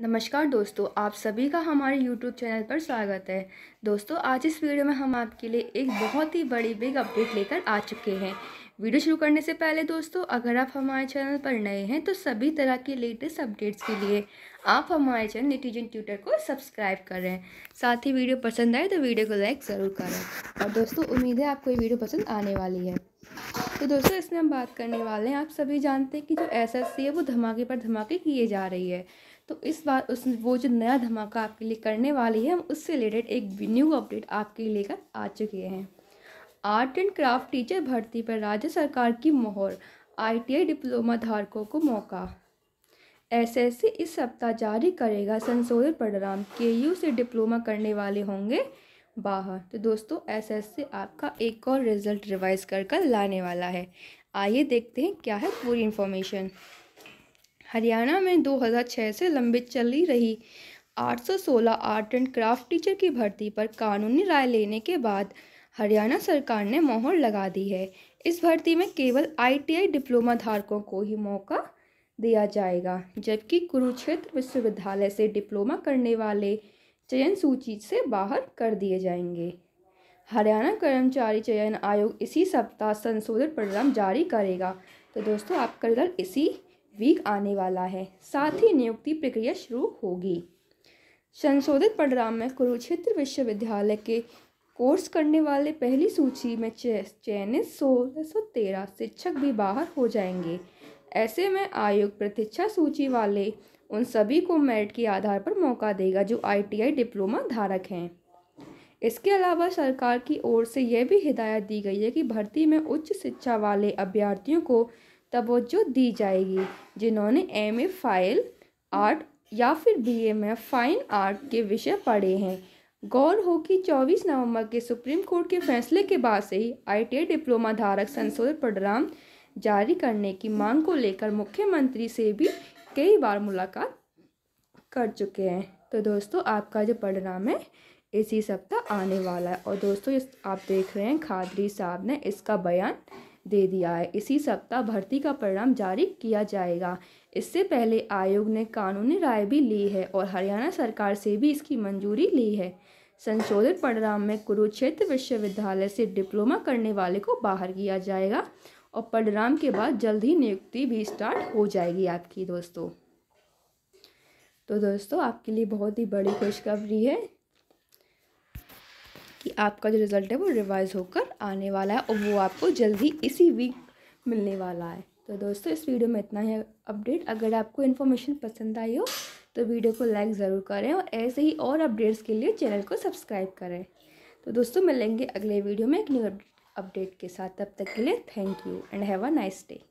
नमस्कार दोस्तों आप सभी का हमारे YouTube चैनल पर स्वागत है दोस्तों आज इस वीडियो में हम आपके लिए एक बहुत ही बड़ी बिग अपडेट लेकर आ चुके हैं वीडियो शुरू करने से पहले दोस्तों अगर आप हमारे चैनल पर नए हैं तो सभी तरह के लेटेस्ट अपडेट्स के लिए आप हमारे चैनल नेटिजन ट्यूटर को सब्सक्राइब करें साथ ही वीडियो पसंद आए तो वीडियो को लाइक ज़रूर करें और दोस्तों उम्मीद है आपको ये वीडियो पसंद आने वाली है तो दोस्तों इसमें हम बात करने वाले हैं आप सभी जानते हैं कि जो एसएससी है वो धमाके पर धमाके किए जा रही है तो इस बार उस वो जो नया धमाका आपके लिए करने वाली है हम उससे रिलेटेड एक न्यू अपडेट आपके लिए लेकर आ चुके हैं आर्ट एंड क्राफ्ट टीचर भर्ती पर राज्य सरकार की मोहर आई डिप्लोमा धारकों को मौका एसएससी इस सप्ताह जारी करेगा संशोधित प्रोग्राम के यू से डिप्लोमा करने वाले होंगे बाहर तो दोस्तों ऐसे ऐसे आपका एक और रिज़ल्ट रिवाइज कर कर लाने वाला है आइए देखते हैं क्या है पूरी इन्फॉर्मेशन हरियाणा में 2006 से लंबित चली रही 816 आर्ट एंड क्राफ्ट टीचर की भर्ती पर कानूनी राय लेने के बाद हरियाणा सरकार ने मोहर लगा दी है इस भर्ती में केवल आईटीआई डिप्लोमा धारकों को ही मौका दिया जाएगा जबकि कुरुक्षेत्र विश्वविद्यालय से डिप्लोमा करने वाले चयन सूची से बाहर कर दिए जाएंगे हरियाणा कर्मचारी चयन आयोग इसी सप्ताह संशोधित परिणाम जारी करेगा तो दोस्तों आपका रिजल्ट इसी वीक आने वाला है साथ ही नियुक्ति प्रक्रिया शुरू होगी संशोधित परिणाम में कुरुक्षेत्र विश्वविद्यालय के कोर्स करने वाले पहली सूची में चयनित सोलह सौ तेरह शिक्षक भी बाहर हो जाएंगे ऐसे में आयोग प्रतीक्षा सूची वाले उन सभी को मेरिट के आधार पर मौका देगा जो आईटीआई डिप्लोमा धारक हैं इसके अलावा सरकार की ओर से यह भी हिदायत दी गई है कि भर्ती में उच्च शिक्षा वाले अभ्यर्थियों को तवज्जो दी जाएगी जिन्होंने एम ए फाइल आर्ट या फिर बी ए में फाइन आर्ट के विषय पढ़े हैं गौर हो कि 24 नवंबर के सुप्रीम कोर्ट के फैसले के बाद से ही आई डिप्लोमा धारक संशोधन प्रोग्राम जारी करने की मांग को लेकर मुख्यमंत्री से भी कई बार मुलाकात कर चुके हैं तो दोस्तों आपका जो परिणाम है इसी सप्ताह आने वाला है और दोस्तों आप देख रहे हैं खादरी साहब ने इसका बयान दे दिया है इसी सप्ताह भर्ती का परिणाम जारी किया जाएगा इससे पहले आयोग ने कानूनी राय भी ली है और हरियाणा सरकार से भी इसकी मंजूरी ली है संशोधित परिणाम में कुरुक्षेत्र विश्वविद्यालय से डिप्लोमा करने वाले को बाहर किया जाएगा और परिणाम के बाद जल्द ही नियुक्ति भी स्टार्ट हो जाएगी आपकी दोस्तों तो दोस्तों आपके लिए बहुत ही बड़ी खुशखबरी है कि आपका जो रिज़ल्ट है वो रिवाइज़ होकर आने वाला है और वो आपको जल्दी इसी वीक मिलने वाला है तो दोस्तों इस वीडियो में इतना ही अपडेट अगर आपको इन्फॉर्मेशन पसंद आई हो तो वीडियो को लाइक ज़रूर करें और ऐसे ही और अपडेट्स के लिए चैनल को सब्सक्राइब करें तो दोस्तों मिलेंगे अगले वीडियो में एक न्यू अपडेट अपडेट के साथ तब तक के लिए thank you and have a nice day